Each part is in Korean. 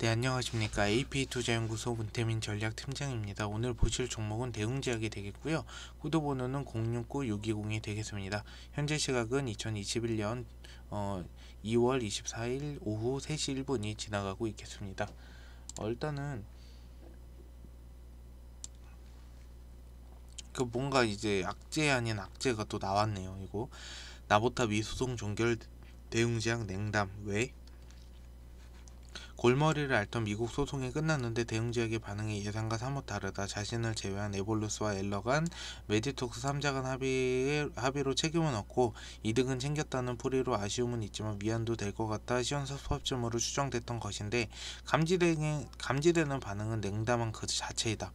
네 안녕하십니까 AP투자연구소 문태민 전략팀장입니다. 오늘 보실 종목은 대웅제약이 되겠고요. 구도번호는 069620이 되겠습니다. 현재 시각은 2021년 어, 2월 24일 오후 3시 1분이 지나가고 있겠습니다. 어, 일단은 그 뭔가 이제 악재 아닌 악재가 또 나왔네요. 이거 나보타 미소송 종결 대웅제약 냉담 왜? 골머리를 앓던 미국 소송이 끝났는데 대응 지역의 반응이 예상과 사뭇 다르다. 자신을 제외한 에볼루스와 엘러간, 메디톡스 3자간 합의, 합의로 책임은 없고 이득은 챙겼다는 풀이로 아쉬움은 있지만 위안도 될 것 같아 시원섭 소합점으로 추정됐던 것인데 감지되, 감지되는 반응은 냉담한 그 자체이다.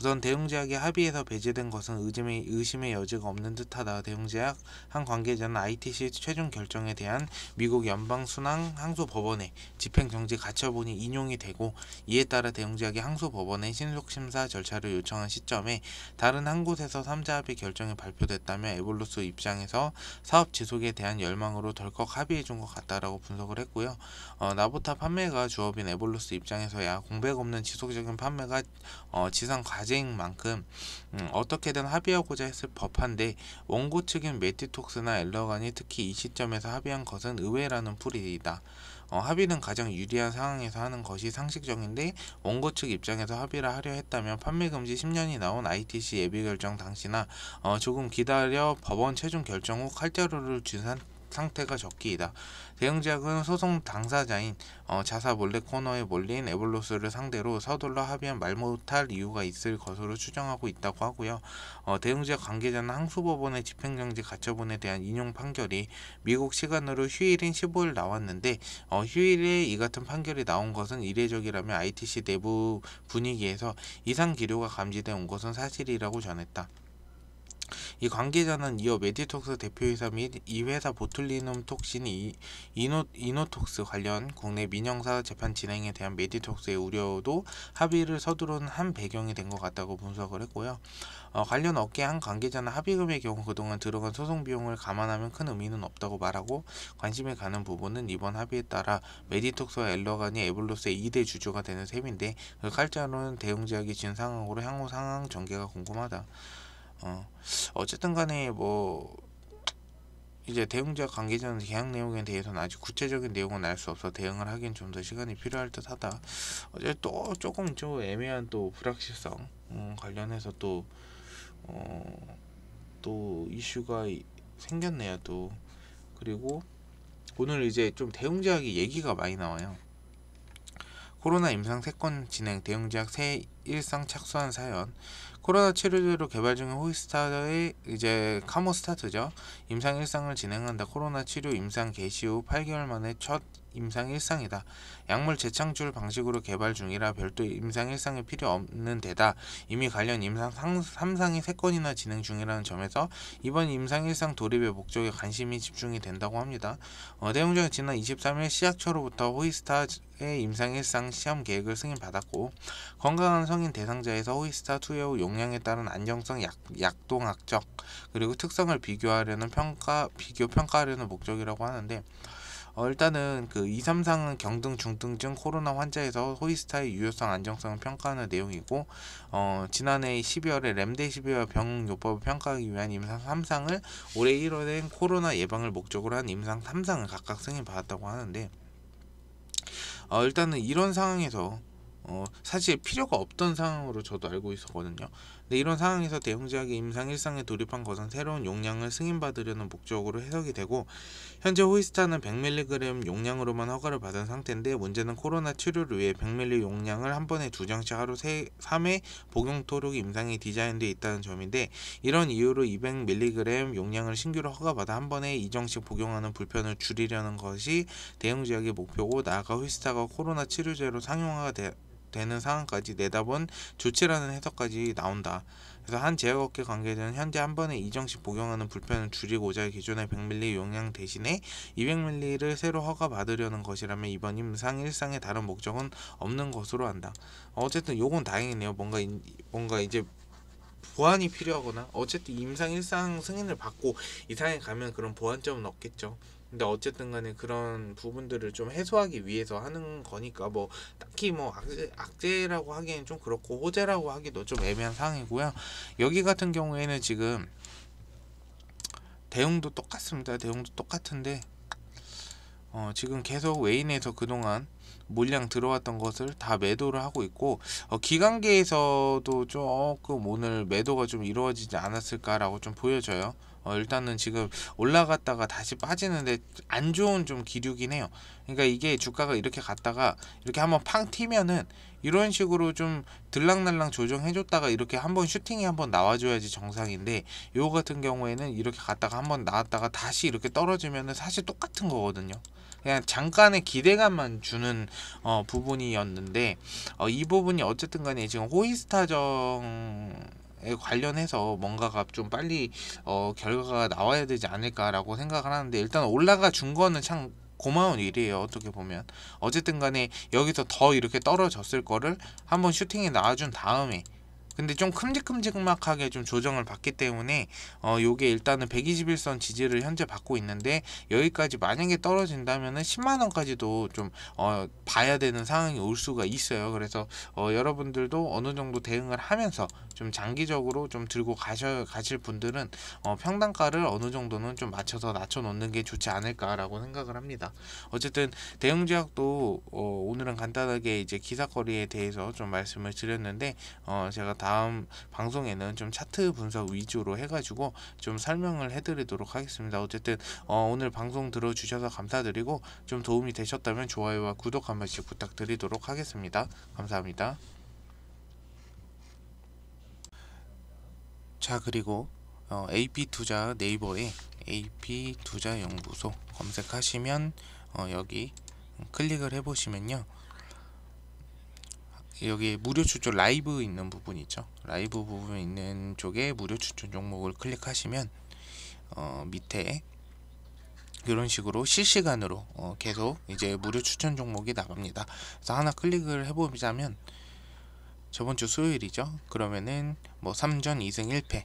우선 대응제약이합의해서 배제된 것은 의심의, 의심의 여지가 없는 듯하다. 대응제약한 관계자는 ITC 최종 결정에 대한 미국 연방순항 항소법원의 집행정지 가처분이 인용이 되고 이에 따라 대응제약이 항소법원에 신속심사 절차를 요청한 시점에 다른 한 곳에서 3자 합의 결정이 발표됐다며 에볼로스 입장에서 사업 지속에 대한 열망으로 덜컥 합의해준 것 같다라고 분석을 했고요. 어, 나보타 판매가 주업인 에볼로스 입장에서야 공백 없는 지속적인 판매가 어, 지상 과 가제인 만큼 음, 어떻게든 합의하고자 했을 법한데 원고 측인 매티톡스나 엘러간이 특히 이 시점에서 합의한 것은 의외라는 풀이다. 어, 합의는 가장 유리한 상황에서 하는 것이 상식적인데 원고 측 입장에서 합의를 하려 했다면 판매 금지 10년이 나온 ITC 예비 결정 당시나 어, 조금 기다려 법원 최종 결정 후 칼자루를 준 상, 상태가 적기이다. 대응지역은 소송 당사자인 어, 자사 몰래 코너에 몰린 에볼로스를 상대로 서둘러 합의한 말 못할 이유가 있을 것으로 추정하고 있다고 하고요. 어, 대응지역 관계자는 항소법원의 집행정지 가처분에 대한 인용 판결이 미국 시간으로 휴일인 15일 나왔는데 어, 휴일에 이 같은 판결이 나온 것은 이례적이라며 ITC 내부 분위기에서 이상 기류가 감지된 것은 사실이라고 전했다. 이 관계자는 이어 메디톡스 대표이사 및 이회사 보툴리눔 톡신 이, 이노, 이노톡스 관련 국내 민영사 재판 진행에 대한 메디톡스의 우려도 합의를 서두른 한 배경이 된 것 같다고 분석을 했고요. 어, 관련 업계 한 관계자는 합의금의 경우 그동안 들어간 소송 비용을 감안하면 큰 의미는 없다고 말하고 관심이 가는 부분은 이번 합의에 따라 메디톡스와 엘러간이 에블로스의 2대 주주가 되는 셈인데 그 칼자로는 대응제약이 진상으로 향후 상황 전개가 궁금하다. 어. 어쨌든 간에 뭐 이제 대응자 관계자는 계약 내용에 대해서는 아직 구체적인 내용은 알 수 없어 대응을 하긴 좀 더 시간이 필요할 듯하다. 어제 또 조금 좀 애매한 또 불확실성 음, 관련해서 또 어, 또 이슈가 생겼네요 또 그리고 오늘 이제 좀대응자약이 얘기가 많이 나와요 코로나 임상 세 건 진행 대응자약새 일상 착수한 사연 코로나 치료제로 개발 중인 호이스타의 이제 카모스타트죠. 임상 일상을 진행한다. 코로나 치료 임상 개시 후 8개월 만에 첫 임상 일상이다. 약물 재창출 방식으로 개발 중이라 별도 임상 일상이 필요 없는 데다 이미 관련 임상 삼상이 세건이나 진행 중이라는 점에서 이번 임상 일상 도입의 목적에 관심이 집중이 된다고 합니다. 어, 대웅장이 지난 23일 시약처로부터 호이스타의 임상 일상 시험 계획을 승인받았고 건강한 성인 대상자에서 호이스타 투여용 영향에 따른 안정성 약, 약동학적 그리고 특성을 비교하려는 평가 비교 평가하려는 목적이라고 하는데 어, 일단은 그이삼상은 경등, 중등증, 코로나 환자에서 호이스타의 유효성, 안정성을 평가하는 내용이고 어, 지난해 12월에 램데시비어 병요법을 평가하기 위한 임상 3상을 올해 1월엔 코로나 예방을 목적으로 한 임상 3상을 각각 승인받았다고 하는데 어, 일단은 이런 상황에서 어, 사실 필요가 없던 상황으로 저도 알고 있었거든요. 근데 이런 상황에서 대형제약이 임상 일상에 돌입한 것은 새로운 용량을 승인받으려는 목적으로 해석이 되고 현재 호이스타는 100mg 용량으로만 허가를 받은 상태인데 문제는 코로나 치료를 위해 100mg 용량을 한 번에 두 장씩 하루 세, 3회 복용토록 임상이 디자인되어 있다는 점인데 이런 이유로 200mg 용량을 신규로 허가받아 한 번에 이정씩 복용하는 불편을 줄이려는 것이 대형제약의 목표고 나아가 호이스타가 코로나 치료제로 상용화가 되, 되는 상황까지 내다본 조치라는 해석까지 나온다. 그래서 한 제약업계 관계자는 현재 한 번에 이정식 복용하는 불편을 줄이고자 기존의 100ml 용량 대신에 200ml를 새로 허가받으려는 것이라면 이번 임상 일상의 다른 목적은 없는 것으로 안다 어쨌든 요건 다행이네요. 뭔가 인, 뭔가 이제 보완이 필요하거나 어쨌든 임상 일상 승인을 받고 이상에 가면 그런 보완점은 없겠죠. 근데 어쨌든 간에 그런 부분들을 좀 해소하기 위해서 하는 거니까 뭐 딱히 뭐 악재, 악재라고 하기엔 좀 그렇고 호재라고 하기도 좀 애매한 상황이고요. 여기 같은 경우에는 지금 대응도 똑같습니다. 대응도 똑같은데 어, 지금 계속 외인에서 그동안 물량 들어왔던 것을 다 매도를 하고 있고 어, 기관계에서도 조금 오늘 매도가 좀 이루어지지 않았을까라고 좀 보여져요. 어, 일단은 지금 올라갔다가 다시 빠지는데 안 좋은 좀 기류긴 해요. 그러니까 이게 주가가 이렇게 갔다가 이렇게 한번 팡 튀면은 이런 식으로 좀 들락날락 조정해줬다가 이렇게 한번 슈팅이 한번 나와줘야지 정상인데 요 같은 경우에는 이렇게 갔다가 한번 나왔다가 다시 이렇게 떨어지면은 사실 똑같은 거거든요. 그냥 잠깐의 기대감만 주는 어, 부분이었는데 어, 이 부분이 어쨌든 간에 지금 호이스타정 관련해서 뭔가가 좀 빨리 어, 결과가 나와야 되지 않을까라고 생각을 하는데 일단 올라가 준 거는 참 고마운 일이에요 어떻게 보면 어쨌든 간에 여기서 더 이렇게 떨어졌을 거를 한번 슈팅에 나와준 다음에 근데 좀 큼직큼직하게 막좀 조정을 받기 때문에 어 요게 일단은 121선 지지를 현재 받고 있는데 여기까지 만약에 떨어진다면은 10만 원까지도 좀 어 봐야 되는 상황이 올 수가 있어요. 그래서 어 여러분들도 어느 정도 대응을 하면서 좀 장기적으로 좀 들고 가셔 가실 분들은 어 평단가를 어느 정도는 좀 맞춰서 낮춰 놓는 게 좋지 않을까라고 생각을 합니다. 어쨌든 대응 제약도 어 오늘은 간단하게 이제 기사거리에 대해서 좀 말씀을 드렸는데 어 제가 다 다음 방송에는 좀 차트 분석 위주로 해가지고 좀 설명을 해드리도록 하겠습니다. 어쨌든 어, 오늘 방송 들어주셔서 감사드리고 좀 도움이 되셨다면 좋아요와 구독 한 번씩 부탁드리도록 하겠습니다. 감사합니다. 자 그리고 어, AP투자 네이버에 AP투자연구소 검색하시면 어, 여기 클릭을 해보시면요. 여기 무료 추천 라이브 있는 부분 있죠 라이브 부분 있는 쪽에 무료 추천 종목을 클릭하시면 어, 밑에 이런 식으로 실시간으로 어, 계속 이제 무료 추천 종목이 나갑니다 그래서 하나 클릭을 해보자면 저번 주 수요일이죠 그러면은 뭐 3전 2승 1패